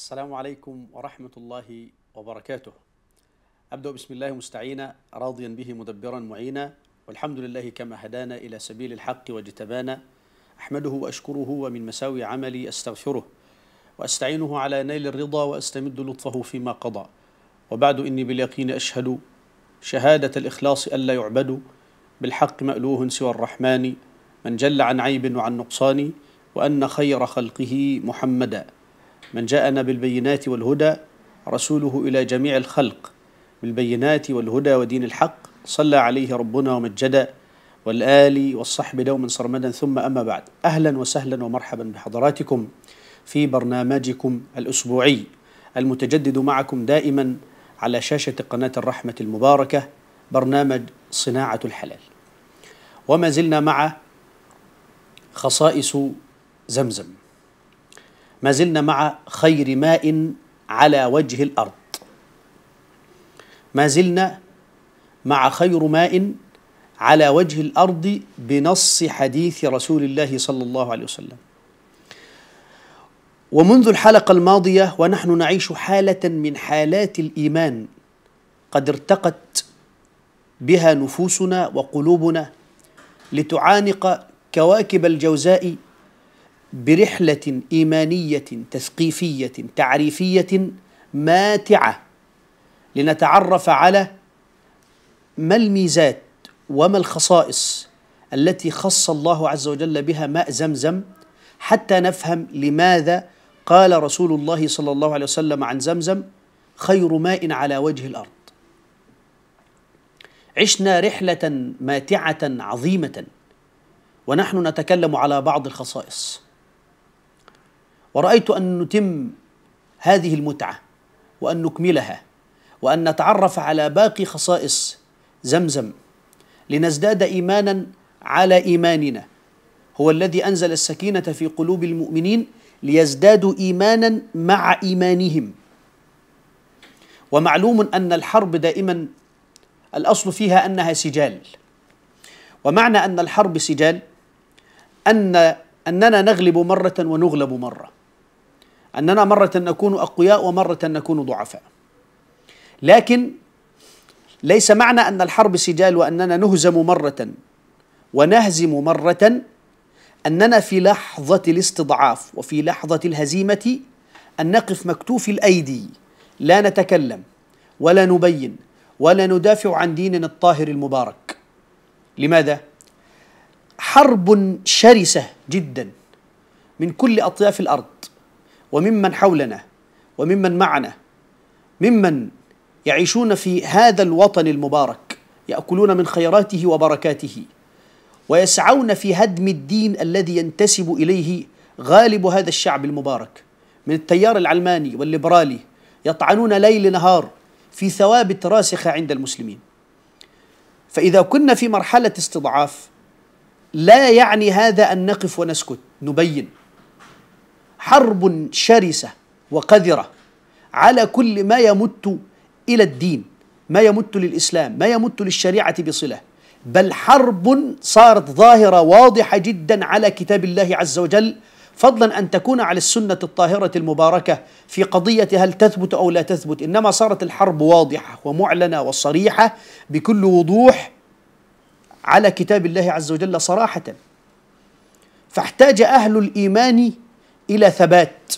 السلام عليكم ورحمة الله وبركاته أبدأ بسم الله مستعينا راضيا به مدبرا معينا والحمد لله كما هدانا إلى سبيل الحق واجتبانا أحمده وأشكره ومن مساوي عملي أستغفره وأستعينه على نيل الرضا وأستمد لطفه فيما قضى وبعد إني باليقين أشهد شهادة الإخلاص ألا يعبد بالحق مألوه سوى الرحمن من جل عن عيب وعن نقصان وأن خير خلقه محمدًا من جاءنا بالبينات والهدى رسوله إلى جميع الخلق بالبينات والهدى ودين الحق صلى عليه ربنا ومجدا والآل والصحب دوما صرمدا ثم أما بعد أهلا وسهلا ومرحبا بحضراتكم في برنامجكم الأسبوعي المتجدد معكم دائما على شاشة قناة الرحمة المباركة برنامج صناعة الحلال وما زلنا مع خصائص زمزم ما زلنا مع خير ماء على وجه الارض ما زلنا مع خير ماء على وجه الارض بنص حديث رسول الله صلى الله عليه وسلم ومنذ الحلقه الماضيه ونحن نعيش حاله من حالات الايمان قد ارتقت بها نفوسنا وقلوبنا لتعانق كواكب الجوزاء برحله ايمانيه تثقيفيه تعريفيه ماتعه لنتعرف على ما الميزات وما الخصائص التي خص الله عز وجل بها ماء زمزم حتى نفهم لماذا قال رسول الله صلى الله عليه وسلم عن زمزم خير ماء على وجه الارض عشنا رحله ماتعه عظيمه ونحن نتكلم على بعض الخصائص ورأيت أن نتم هذه المتعة وأن نكملها وأن نتعرف على باقي خصائص زمزم لنزداد إيمانا على إيماننا هو الذي أنزل السكينة في قلوب المؤمنين ليزدادوا إيمانا مع إيمانهم ومعلوم أن الحرب دائما الأصل فيها أنها سجال ومعنى أن الحرب سجال أن أننا نغلب مرة ونغلب مرة أننا مرة نكون أقوياء ومرة نكون ضعفاء لكن ليس معنى أن الحرب سجال وأننا نهزم مرة ونهزم مرة أننا في لحظة الاستضعاف وفي لحظة الهزيمة أن نقف مكتوف الأيدي لا نتكلم ولا نبين ولا ندافع عن ديننا الطاهر المبارك لماذا؟ حرب شرسة جدا من كل أطياف الأرض وممن حولنا وممن معنا ممن يعيشون في هذا الوطن المبارك ياكلون من خيراته وبركاته ويسعون في هدم الدين الذي ينتسب اليه غالب هذا الشعب المبارك من التيار العلماني والليبرالي يطعنون ليل نهار في ثوابت راسخه عند المسلمين فاذا كنا في مرحله استضعاف لا يعني هذا ان نقف ونسكت نبين حرب شرسه وقذره على كل ما يمت الى الدين ما يمت للاسلام ما يمت للشريعه بصله بل حرب صارت ظاهره واضحه جدا على كتاب الله عز وجل فضلا ان تكون على السنه الطاهره المباركه في قضيه هل تثبت او لا تثبت انما صارت الحرب واضحه ومعلنه وصريحه بكل وضوح على كتاب الله عز وجل صراحه فاحتاج اهل الايمان الى ثبات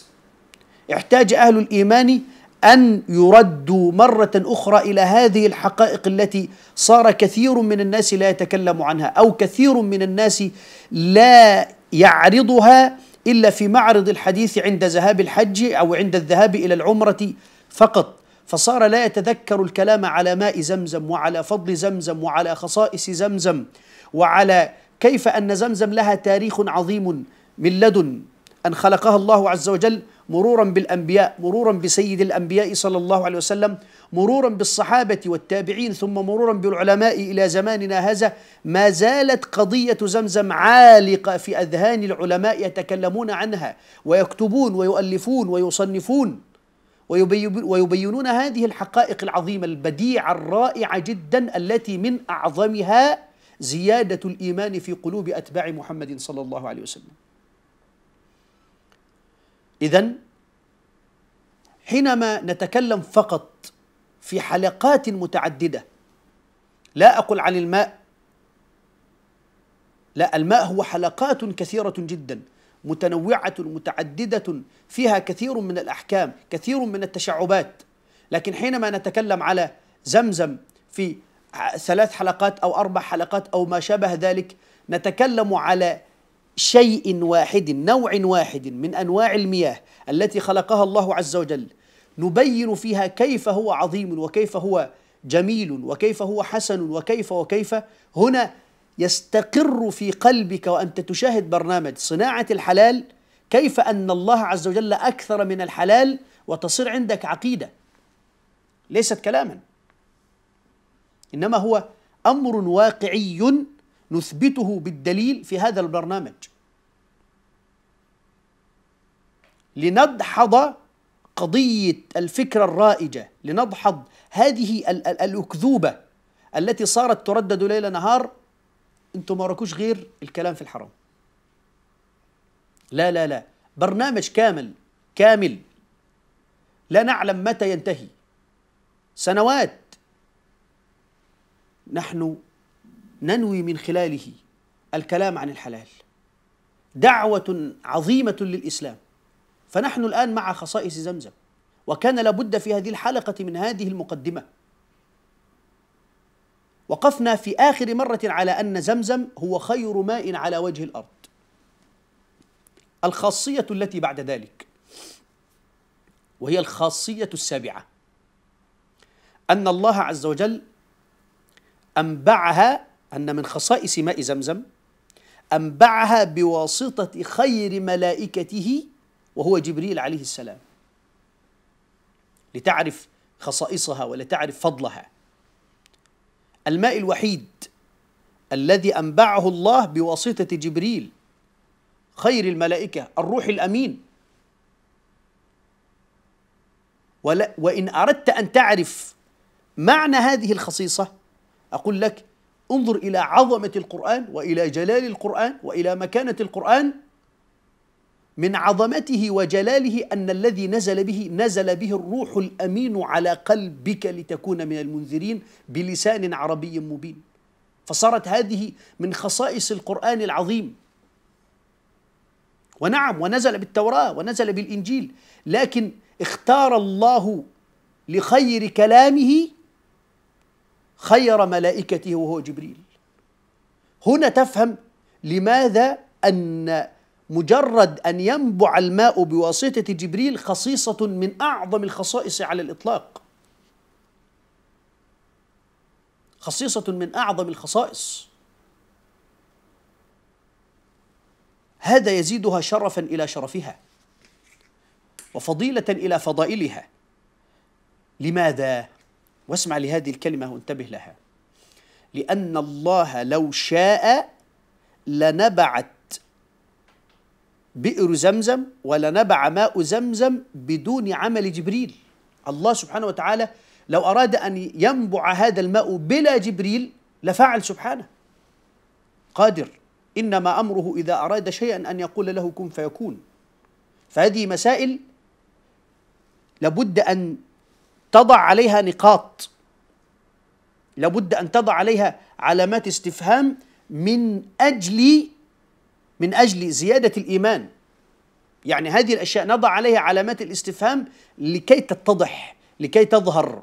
احتاج اهل الايمان ان يردوا مره اخرى الى هذه الحقائق التي صار كثير من الناس لا يتكلم عنها او كثير من الناس لا يعرضها الا في معرض الحديث عند ذهاب الحج او عند الذهاب الى العمره فقط فصار لا يتذكر الكلام على ماء زمزم وعلى فضل زمزم وعلى خصائص زمزم وعلى كيف ان زمزم لها تاريخ عظيم من لدن أن خلقها الله عز وجل مرورا بالأنبياء مرورا بسيد الأنبياء صلى الله عليه وسلم مرورا بالصحابة والتابعين ثم مرورا بالعلماء إلى زماننا هذا ما زالت قضية زمزم عالقة في أذهان العلماء يتكلمون عنها ويكتبون ويؤلفون ويصنفون ويبينون هذه الحقائق العظيمة البديعة الرائعة جدا التي من أعظمها زيادة الإيمان في قلوب أتباع محمد صلى الله عليه وسلم إذا حينما نتكلم فقط في حلقات متعددة لا أقل عن الماء لا الماء هو حلقات كثيرة جدا متنوعة متعددة فيها كثير من الأحكام كثير من التشعبات لكن حينما نتكلم على زمزم في ثلاث حلقات أو أربع حلقات أو ما شابه ذلك نتكلم على شيء واحد نوع واحد من انواع المياه التي خلقها الله عز وجل نبين فيها كيف هو عظيم وكيف هو جميل وكيف هو حسن وكيف وكيف هنا يستقر في قلبك وانت تشاهد برنامج صناعه الحلال كيف ان الله عز وجل اكثر من الحلال وتصير عندك عقيده ليست كلاما انما هو امر واقعي نثبته بالدليل في هذا البرنامج لندحض قضية الفكرة الرائجة لندحض هذه الأكذوبة التي صارت تردد ليل نهار انتم ما راكوش غير الكلام في الحرام لا لا لا برنامج كامل كامل لا نعلم متى ينتهي سنوات نحن ننوي من خلاله الكلام عن الحلال دعوة عظيمة للإسلام فنحن الآن مع خصائص زمزم وكان لابد في هذه الحلقة من هذه المقدمة وقفنا في آخر مرة على أن زمزم هو خير ماء على وجه الأرض الخاصية التي بعد ذلك وهي الخاصية السابعة أن الله عز وجل أنبعها أن من خصائص ماء زمزم أنبعها بواسطة خير ملائكته وهو جبريل عليه السلام لتعرف خصائصها ولتعرف فضلها الماء الوحيد الذي أنبعه الله بواسطة جبريل خير الملائكة الروح الأمين وإن أردت أن تعرف معنى هذه الخصيصة أقول لك انظر إلى عظمة القرآن وإلى جلال القرآن وإلى مكانة القرآن من عظمته وجلاله أن الذي نزل به نزل به الروح الأمين على قلبك لتكون من المنذرين بلسان عربي مبين فصارت هذه من خصائص القرآن العظيم ونعم ونزل بالتوراة ونزل بالإنجيل لكن اختار الله لخير كلامه خير ملائكته وهو جبريل هنا تفهم لماذا أن مجرد أن ينبع الماء بواسطة جبريل خصيصة من أعظم الخصائص على الإطلاق خصيصة من أعظم الخصائص هذا يزيدها شرفا إلى شرفها وفضيلة إلى فضائلها لماذا؟ واسمع لهذه الكلمة وانتبه لها لأن الله لو شاء لنبعت بئر زمزم ولنبع ماء زمزم بدون عمل جبريل الله سبحانه وتعالى لو أراد أن ينبع هذا الماء بلا جبريل لفعل سبحانه قادر إنما أمره إذا أراد شيئا أن يقول له كن فيكون فهذه مسائل لابد أن تضع عليها نقاط لابد ان تضع عليها علامات استفهام من اجل من اجل زياده الايمان يعني هذه الاشياء نضع عليها علامات الاستفهام لكي تتضح لكي تظهر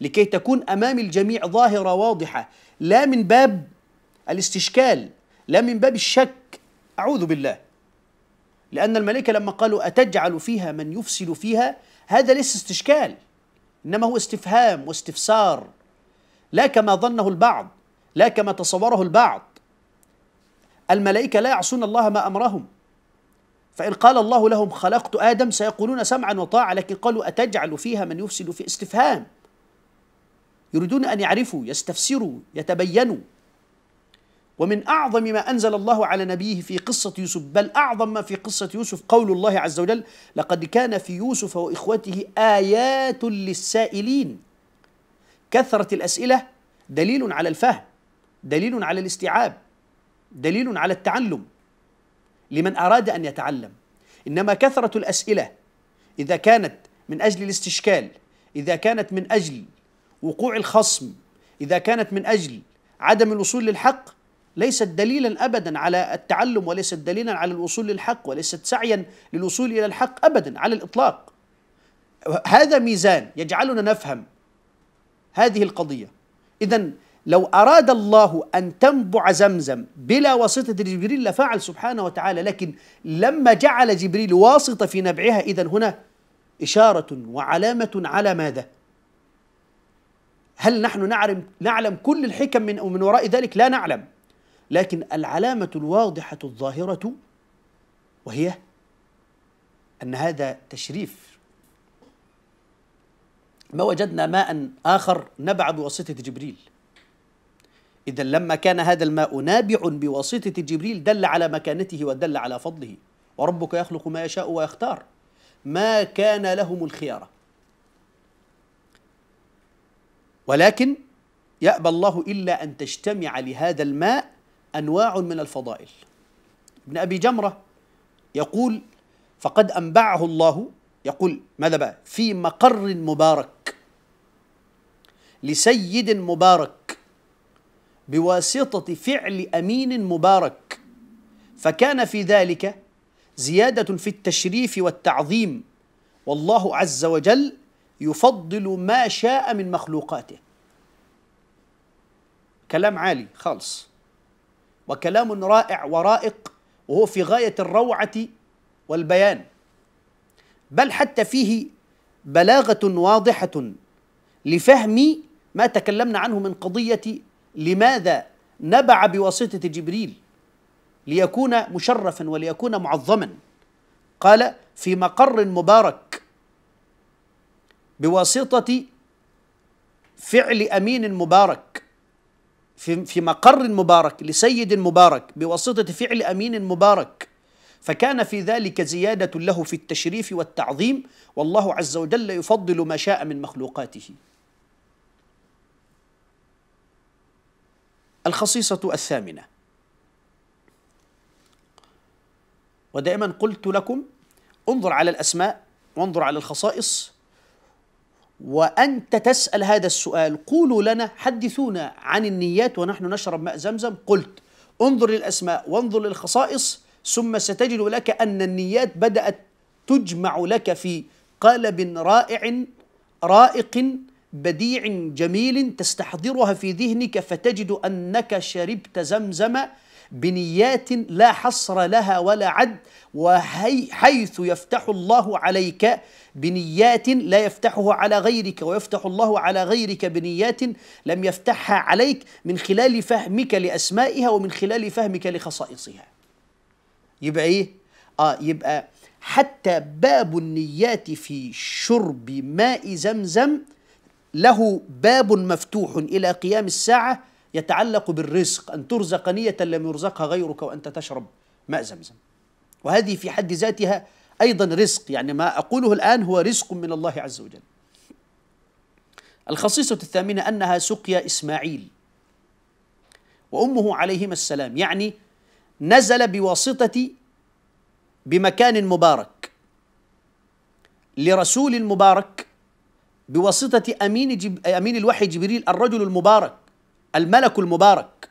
لكي تكون امام الجميع ظاهره واضحه لا من باب الاستشكال لا من باب الشك اعوذ بالله لان الملائكه لما قالوا اتجعل فيها من يفسد فيها هذا ليس استشكال إنما هو استفهام واستفسار لا كما ظنه البعض لا كما تصوره البعض الملائكة لا يعصون الله ما أمرهم فإن قال الله لهم خلقت آدم سيقولون سمعا وطاعة لكن قالوا أتجعل فيها من يفسد في استفهام يريدون أن يعرفوا يستفسروا يتبينوا ومن أعظم ما أنزل الله على نبيه في قصة يوسف بل أعظم ما في قصة يوسف قول الله عز وجل لقد كان في يوسف وإخوته آيات للسائلين كثرة الأسئلة دليل على الفهم دليل على الاستيعاب دليل على التعلم لمن أراد أن يتعلم إنما كثرة الأسئلة إذا كانت من أجل الاستشكال إذا كانت من أجل وقوع الخصم إذا كانت من أجل عدم الوصول للحق ليست دليلا ابدا على التعلم وليست دليلا على الوصول للحق وليست سعيا للوصول الى الحق ابدا على الاطلاق هذا ميزان يجعلنا نفهم هذه القضيه اذا لو اراد الله ان تنبع زمزم بلا واسطه جبريل لفعل سبحانه وتعالى لكن لما جعل جبريل واسطه في نبعها اذا هنا اشاره وعلامه على ماذا هل نحن نعلم نعلم كل الحكم من من وراء ذلك؟ لا نعلم. لكن العلامة الواضحة الظاهرة وهي أن هذا تشريف ما وجدنا ماء آخر نبع بواسطة جبريل إذا لما كان هذا الماء نابع بواسطة جبريل دل على مكانته ودل على فضله وربك يخلق ما يشاء ويختار ما كان لهم الخيارة ولكن يأبى الله إلا أن تجتمع لهذا الماء أنواع من الفضائل ابن أبي جمرة يقول فقد أنبعه الله يقول ماذا بقى في مقر مبارك لسيد مبارك بواسطة فعل أمين مبارك فكان في ذلك زيادة في التشريف والتعظيم والله عز وجل يفضل ما شاء من مخلوقاته كلام عالي خالص وكلام رائع ورائق وهو في غاية الروعة والبيان بل حتى فيه بلاغة واضحة لفهم ما تكلمنا عنه من قضية لماذا نبع بواسطة جبريل ليكون مشرفا وليكون معظما قال في مقر مبارك بواسطة فعل أمين مبارك في, في مقر مبارك لسيد مبارك بواسطة فعل أمين مبارك فكان في ذلك زيادة له في التشريف والتعظيم والله عز وجل يفضل ما شاء من مخلوقاته الخصيصة الثامنة ودائما قلت لكم انظر على الأسماء وانظر على الخصائص وأنت تسأل هذا السؤال قولوا لنا حدثونا عن النيات ونحن نشرب ماء زمزم قلت انظر للأسماء وانظر للخصائص ثم ستجد لك أن النيات بدأت تجمع لك في قالب رائع رائق بديع جميل تستحضرها في ذهنك فتجد أنك شربت زمزم بنيات لا حصر لها ولا عد وحيث يفتح الله عليك بنيات لا يفتحه على غيرك ويفتح الله على غيرك بنيات لم يفتحها عليك من خلال فهمك لأسمائها ومن خلال فهمك لخصائصها يبقى إيه؟ آه يبقى حتى باب النيات في شرب ماء زمزم له باب مفتوح إلى قيام الساعة يتعلق بالرزق أن ترزق نية لم يرزقها غيرك وأنت تشرب ماء زمزم وهذه في حد ذاتها أيضا رزق يعني ما أقوله الآن هو رزق من الله عز وجل الخصيصة الثامنة أنها سقيا إسماعيل وأمه عليهما السلام يعني نزل بواسطة بمكان مبارك لرسول مبارك بواسطة أمين, جب... أمين الوحي جبريل الرجل المبارك الملك المبارك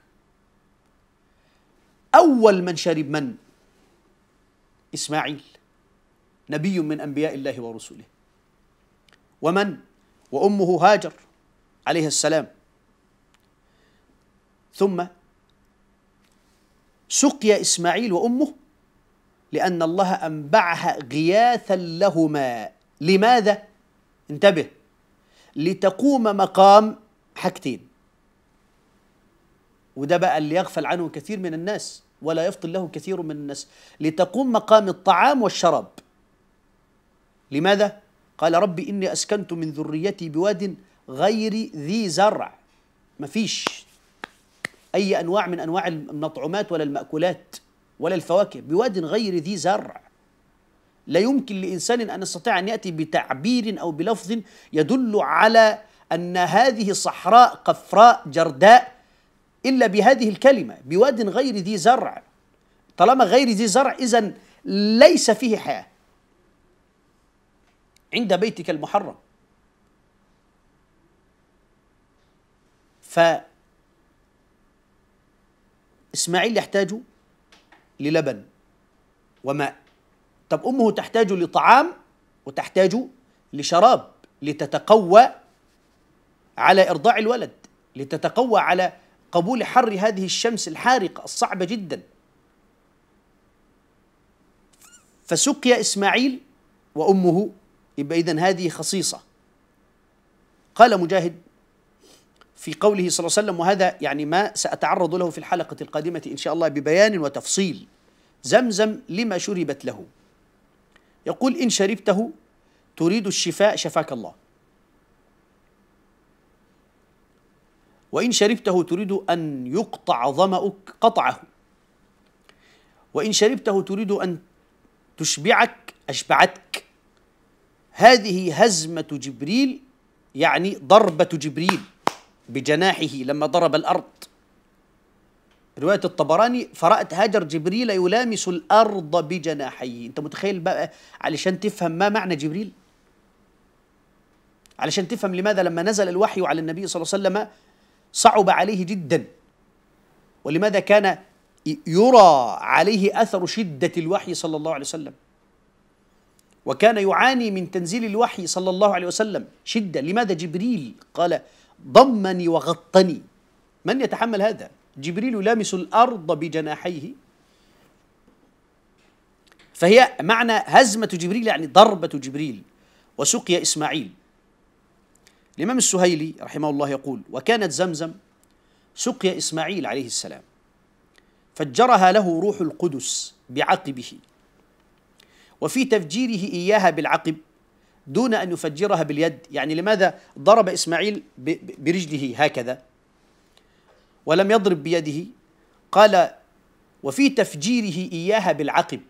أول من شرب من؟ إسماعيل نبي من أنبياء الله ورسله ومن؟ وأمه هاجر عليه السلام ثم سقي إسماعيل وأمه لأن الله أنبعها غياثا لهما لماذا؟ انتبه لتقوم مقام حاجتين وده بقى اللي يغفل عنه كثير من الناس ولا يفطن له كثير من الناس لتقوم مقام الطعام والشراب لماذا؟ قال ربي إني أسكنت من ذريتي بواد غير ذي زرع مفيش أي أنواع من أنواع المطعومات ولا المأكولات ولا الفواكه بواد غير ذي زرع لا يمكن لإنسان أن يستطيع أن يأتي بتعبير أو بلفظ يدل على أن هذه صحراء قفراء جرداء إلا بهذه الكلمة بواد غير ذي زرع طالما غير ذي زرع إذا ليس فيه حياة عند بيتك المحرم ف إسماعيل يحتاج للبن وماء طب أمه تحتاج لطعام وتحتاج لشراب لتتقوى على إرضاع الولد لتتقوى على قبول حر هذه الشمس الحارقة الصعبة جدا فسقي إسماعيل وأمه يبقى إذن هذه خصيصة قال مجاهد في قوله صلى الله عليه وسلم وهذا يعني ما سأتعرض له في الحلقة القادمة إن شاء الله ببيان وتفصيل زمزم لما شربت له يقول إن شربته تريد الشفاء شفاك الله وإن شربته تريد أن يقطع ظمأك قطعه وإن شربته تريد أن تشبعك أشبعتك هذه هزمة جبريل يعني ضربة جبريل بجناحه لما ضرب الأرض رواية الطبراني فرأت هاجر جبريل يلامس الأرض بجناحيه أنت متخيل بقى علشان تفهم ما معنى جبريل علشان تفهم لماذا لما نزل الوحي على النبي صلى الله عليه وسلم صعب عليه جدا ولماذا كان يرى عليه اثر شده الوحي صلى الله عليه وسلم وكان يعاني من تنزيل الوحي صلى الله عليه وسلم شده لماذا جبريل قال ضمني وغطني من يتحمل هذا جبريل يلامس الارض بجناحيه فهي معنى هزمه جبريل يعني ضربه جبريل وسقي اسماعيل الإمام السهيلي رحمه الله يقول وكانت زمزم سقي إسماعيل عليه السلام فجرها له روح القدس بعقبه وفي تفجيره إياها بالعقب دون أن يفجرها باليد يعني لماذا ضرب إسماعيل برجله هكذا ولم يضرب بيده قال وفي تفجيره إياها بالعقب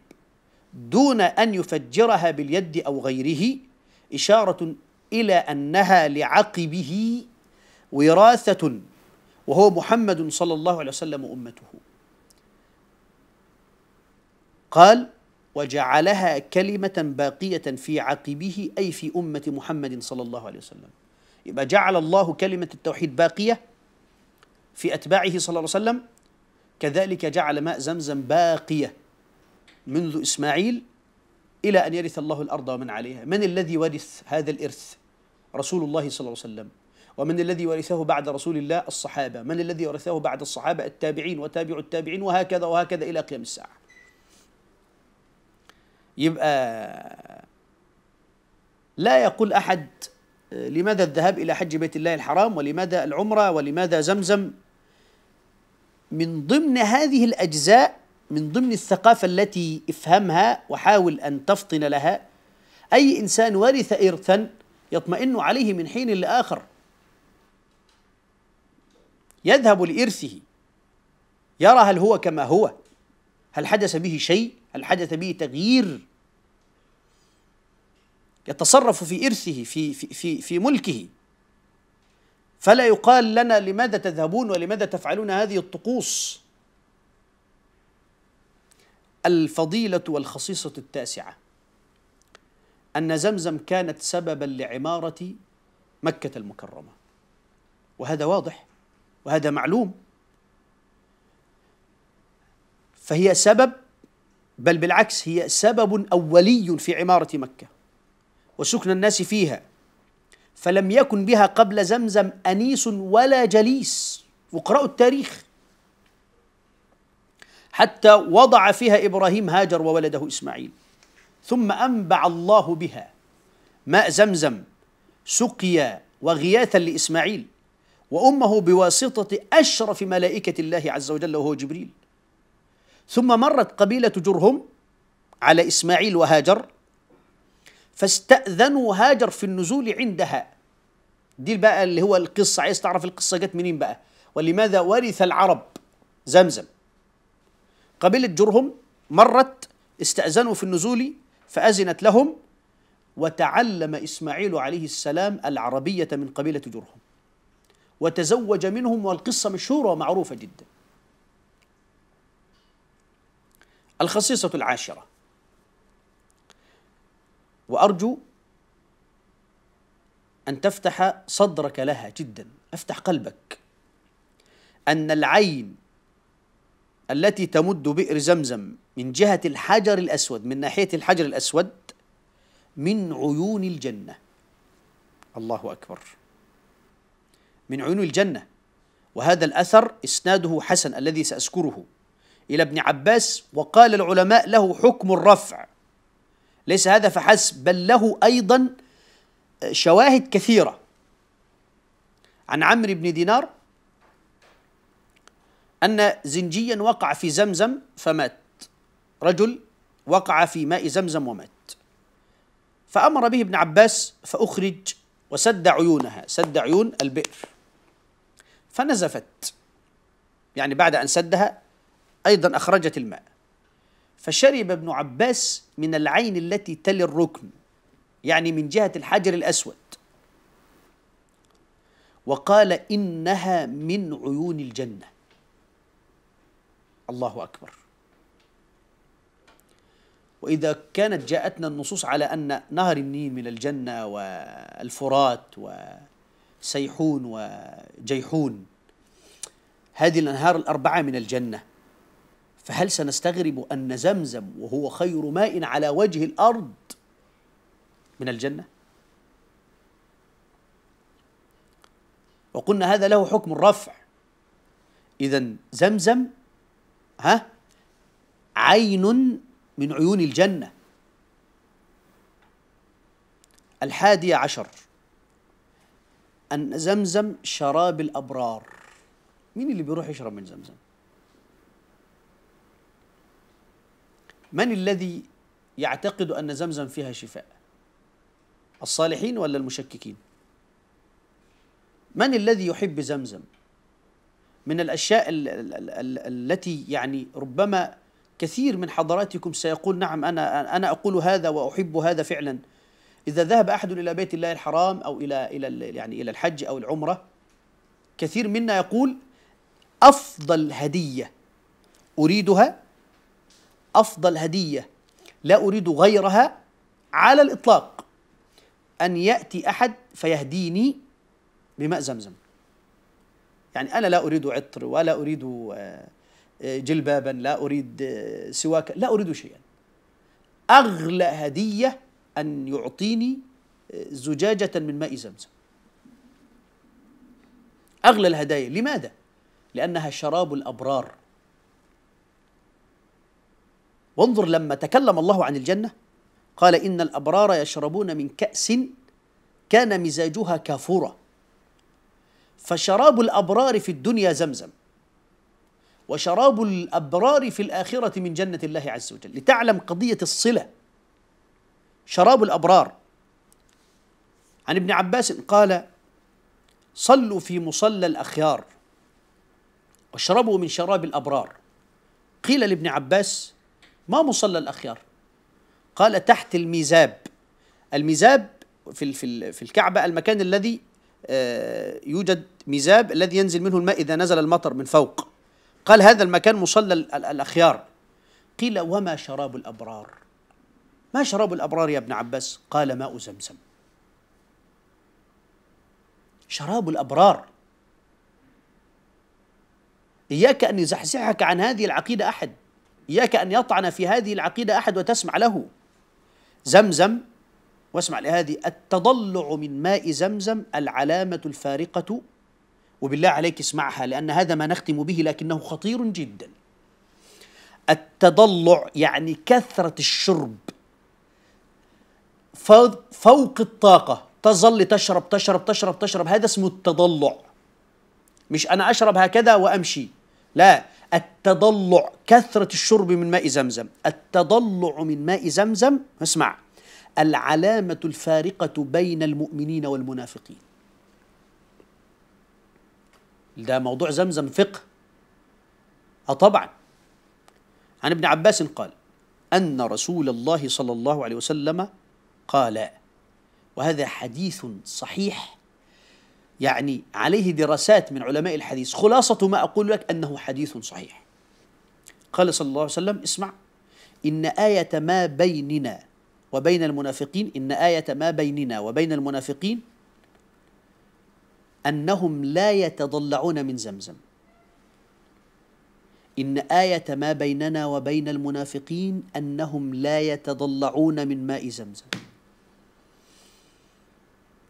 دون أن يفجرها باليد أو غيره إشارة الى انها لعقبه وراثه وهو محمد صلى الله عليه وسلم امته قال وجعلها كلمه باقيه في عقبه اي في امه محمد صلى الله عليه وسلم يبقى جعل الله كلمه التوحيد باقيه في اتباعه صلى الله عليه وسلم كذلك جعل ماء زمزم باقيه منذ اسماعيل الى ان يرث الله الارض ومن عليها من الذي ورث هذا الارث رسول الله صلى الله عليه وسلم ومن الذي ورثه بعد رسول الله الصحابة من الذي ورثه بعد الصحابة التابعين وتابع التابعين وهكذا وهكذا إلى قيام الساعة يبقى لا يقول أحد آه، لماذا الذهاب إلى حج بيت الله الحرام ولماذا العمرة ولماذا زمزم من ضمن هذه الأجزاء من ضمن الثقافة التي افهمها وحاول أن تفطن لها أي إنسان ورث إرثا يطمئن عليه من حين لآخر يذهب لإرثه يرى هل هو كما هو هل حدث به شيء هل حدث به تغيير يتصرف في إرثه في في في, في ملكه فلا يقال لنا لماذا تذهبون ولماذا تفعلون هذه الطقوس الفضيلة والخصيصة التاسعة أن زمزم كانت سببا لعمارة مكة المكرمة وهذا واضح وهذا معلوم فهي سبب بل بالعكس هي سبب أولي في عمارة مكة وسكن الناس فيها فلم يكن بها قبل زمزم أنيس ولا جليس واقرأوا التاريخ حتى وضع فيها إبراهيم هاجر وولده إسماعيل ثم أنبع الله بها ماء زمزم سقيا وغياثا لإسماعيل وأمه بواسطة أشرف ملائكة الله عز وجل وهو جبريل ثم مرت قبيلة جرهم على إسماعيل وهاجر فاستأذنوا هاجر في النزول عندها دي بقى اللي هو القصة عايز تعرف القصة جت منين بقى ولماذا ورث العرب زمزم قبيلة جرهم مرت استأذنوا في النزول فأذنت لهم وتعلم إسماعيل عليه السلام العربية من قبيلة جرهم وتزوج منهم والقصة مشهورة ومعروفة جدا الخصيصة العاشرة وأرجو أن تفتح صدرك لها جدا افتح قلبك أن العين التي تمد بئر زمزم من جهة الحجر الأسود من ناحية الحجر الأسود من عيون الجنة الله أكبر من عيون الجنة وهذا الأثر إسناده حسن الذي سأذكره إلى ابن عباس وقال العلماء له حكم الرفع ليس هذا فحسب بل له أيضا شواهد كثيرة عن عمرو بن دينار أن زنجيا وقع في زمزم فمات رجل وقع في ماء زمزم ومات فأمر به ابن عباس فأخرج وسد عيونها سد عيون البئر فنزفت يعني بعد أن سدها أيضا أخرجت الماء فشرب ابن عباس من العين التي تلي الركن يعني من جهة الحجر الأسود وقال إنها من عيون الجنة الله أكبر وإذا كانت جاءتنا النصوص على أن نهر النيل من الجنة والفرات وسيحون وجيحون هذه الأنهار الأربعة من الجنة فهل سنستغرب أن زمزم وهو خير ماء على وجه الأرض من الجنة؟ وقلنا هذا له حكم الرفع إذا زمزم ها عين من عيون الجنة الحادي عشر أن زمزم شراب الأبرار مين اللي بيروح يشرب من زمزم؟ من الذي يعتقد أن زمزم فيها شفاء؟ الصالحين ولا المشككين؟ من الذي يحب زمزم؟ من الأشياء التي يعني ربما كثير من حضراتكم سيقول نعم أنا أنا أقول هذا وأحب هذا فعلا إذا ذهب أحد إلى بيت الله الحرام أو إلى إلى يعني إلى الحج أو العمرة كثير منا يقول أفضل هدية أريدها أفضل هدية لا أريد غيرها على الإطلاق أن يأتي أحد فيهديني بماء زمزم يعني أنا لا أريد عطر ولا أريد آه جلبابا لا أريد سواك لا أريد شيئا أغلى هدية أن يعطيني زجاجة من ماء زمزم أغلى الهدايا لماذا؟ لأنها شراب الأبرار وانظر لما تكلم الله عن الجنة قال إن الأبرار يشربون من كأس كان مزاجها كافورا فشراب الأبرار في الدنيا زمزم وشراب الأبرار في الآخرة من جنة الله عز وجل لتعلم قضية الصلة شراب الأبرار عن ابن عباس قال صلوا في مصلى الأخيار واشربوا من شراب الأبرار قيل لابن عباس ما مصلى الأخيار قال تحت الميزاب الميزاب في في الكعبة المكان الذي آه، يوجد ميزاب الذي ينزل منه الماء إذا نزل المطر من فوق قال هذا المكان مصلى الأخيار قيل وما شراب الأبرار ما شراب الأبرار يا ابن عباس قال ماء زمزم شراب الأبرار إياك أن يزحزحك عن هذه العقيدة أحد إياك أن يطعن في هذه العقيدة أحد وتسمع له زمزم واسمع لهذه التضلع من ماء زمزم العلامة الفارقة وبالله عليك اسمعها لأن هذا ما نختم به لكنه خطير جدا التضلع يعني كثرة الشرب فوق الطاقة تظل تشرب تشرب تشرب تشرب هذا اسمه التضلع مش أنا أشرب هكذا وأمشي لا التضلع كثرة الشرب من ماء زمزم التضلع من ماء زمزم اسمع العلامة الفارقة بين المؤمنين والمنافقين ده موضوع زمزم فقه اه طبعا عن ابن عباس قال ان رسول الله صلى الله عليه وسلم قال وهذا حديث صحيح يعني عليه دراسات من علماء الحديث خلاصه ما اقول لك انه حديث صحيح قال صلى الله عليه وسلم اسمع ان ايه ما بيننا وبين المنافقين ان ايه ما بيننا وبين المنافقين انهم لا يتضلعون من زمزم ان ايه ما بيننا وبين المنافقين انهم لا يتضلعون من ماء زمزم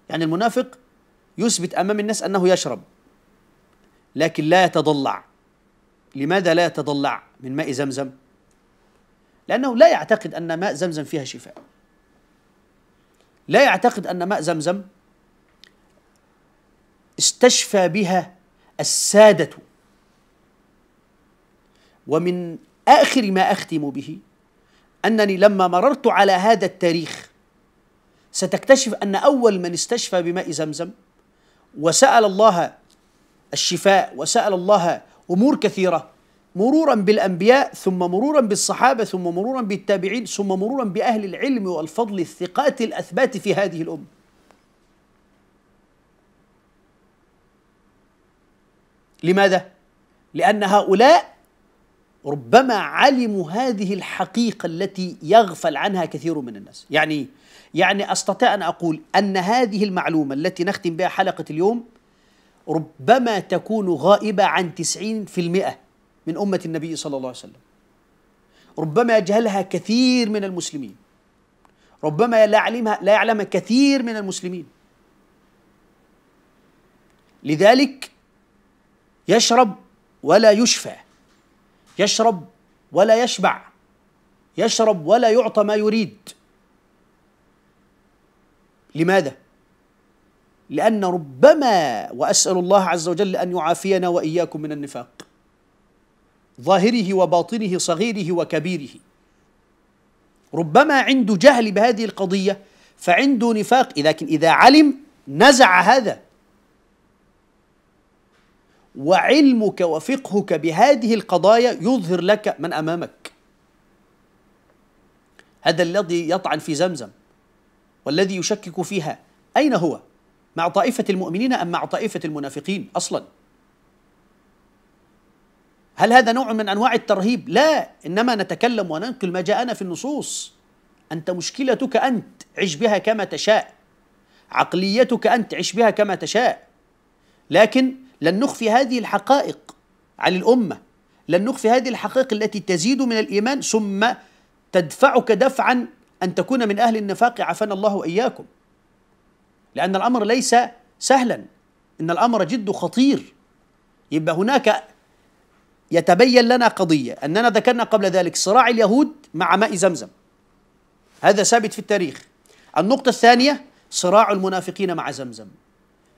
يعني المنافق يثبت امام الناس انه يشرب لكن لا يتضلع لماذا لا يتضلع من ماء زمزم لانه لا يعتقد ان ماء زمزم فيها شفاء لا يعتقد ان ماء زمزم استشفى بها السادة ومن آخر ما أختم به أنني لما مررت على هذا التاريخ ستكتشف أن أول من استشفى بماء زمزم وسأل الله الشفاء وسأل الله أمور كثيرة مرورا بالأنبياء ثم مرورا بالصحابة ثم مرورا بالتابعين ثم مرورا بأهل العلم والفضل الثقات الأثبات في هذه الأمة لماذا؟ لأن هؤلاء ربما علموا هذه الحقيقة التي يغفل عنها كثير من الناس يعني يعني أستطيع أن أقول أن هذه المعلومة التي نختم بها حلقة اليوم ربما تكون غائبة عن 90% من أمة النبي صلى الله عليه وسلم ربما يجهلها كثير من المسلمين ربما لا يعلمها لا يعلمها كثير من المسلمين لذلك يشرب ولا يشفى يشرب ولا يشبع يشرب ولا يعطى ما يريد لماذا لان ربما واسال الله عز وجل ان يعافينا واياكم من النفاق ظاهره وباطنه صغيره وكبيره ربما عنده جهل بهذه القضيه فعنده نفاق لكن اذا علم نزع هذا وعلمك وفقهك بهذه القضايا يظهر لك من امامك هذا الذي يطعن في زمزم والذي يشكك فيها اين هو مع طائفه المؤمنين ام مع طائفه المنافقين اصلا هل هذا نوع من انواع الترهيب لا انما نتكلم وننقل ما جاءنا في النصوص انت مشكلتك انت عش بها كما تشاء عقليتك انت عش بها كما تشاء لكن لن نخفي هذه الحقائق عن الامه لن نخفي هذه الحقائق التي تزيد من الايمان ثم تدفعك دفعا ان تكون من اهل النفاق عافانا الله واياكم لان الامر ليس سهلا ان الامر جد خطير يبقى هناك يتبين لنا قضيه اننا ذكرنا قبل ذلك صراع اليهود مع ماء زمزم هذا ثابت في التاريخ النقطه الثانيه صراع المنافقين مع زمزم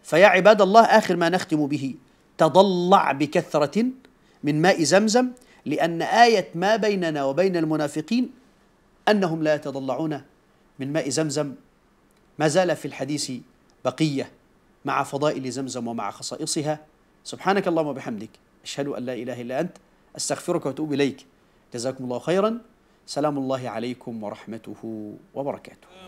فيا عباد الله آخر ما نختم به تضلع بكثرة من ماء زمزم لأن آية ما بيننا وبين المنافقين أنهم لا يتضلعون من ماء زمزم ما زال في الحديث بقية مع فضائل زمزم ومع خصائصها سبحانك اللهم وبحمدك أشهد أن لا إله إلا أنت أستغفرك وأتوب إليك جزاكم الله خيرا سلام الله عليكم ورحمته وبركاته